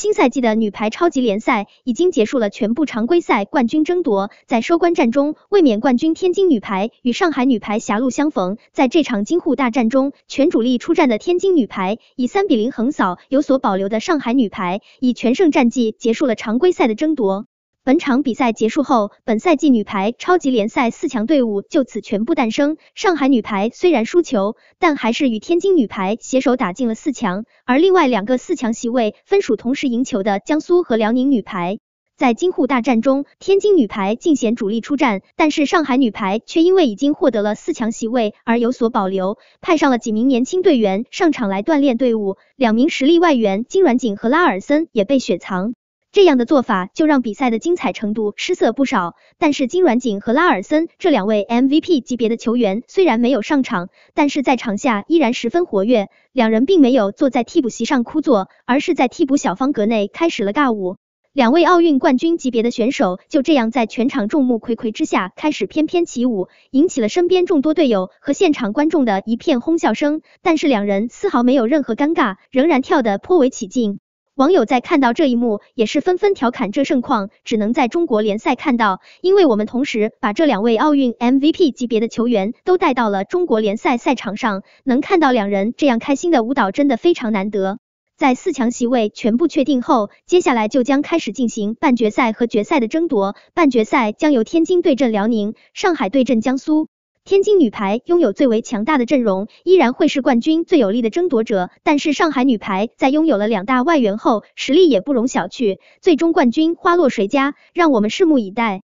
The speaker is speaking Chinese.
新赛季的女排超级联赛已经结束了全部常规赛冠军争夺，在收官战中，卫冕冠军天津女排与上海女排狭路相逢，在这场京沪大战中，全主力出战的天津女排以三比零横扫有所保留的上海女排，以全胜战绩结束了常规赛的争夺。本场比赛结束后，本赛季女排超级联赛四强队伍就此全部诞生。上海女排虽然输球，但还是与天津女排携手打进了四强。而另外两个四强席位分属同时赢球的江苏和辽宁女排。在京沪大战中，天津女排尽显主力出战，但是上海女排却因为已经获得了四强席位而有所保留，派上了几名年轻队员上场来锻炼队伍。两名实力外援金软景和拉尔森也被雪藏。这样的做法就让比赛的精彩程度失色不少。但是金软锦和拉尔森这两位 MVP 级别的球员虽然没有上场，但是在场下依然十分活跃。两人并没有坐在替补席上枯坐，而是在替补小方格内开始了尬舞。两位奥运冠军级别的选手就这样在全场众目睽睽之下开始翩翩起舞，引起了身边众多队友和现场观众的一片哄笑声。但是两人丝毫没有任何尴尬，仍然跳得颇为起劲。网友在看到这一幕，也是纷纷调侃这盛况只能在中国联赛看到，因为我们同时把这两位奥运 MVP 级别的球员都带到了中国联赛赛场上，能看到两人这样开心的舞蹈，真的非常难得。在四强席位全部确定后，接下来就将开始进行半决赛和决赛的争夺，半决赛将由天津对阵辽宁，上海对阵江苏。天津女排拥有最为强大的阵容，依然会是冠军最有力的争夺者。但是上海女排在拥有了两大外援后，实力也不容小觑。最终冠军花落谁家，让我们拭目以待。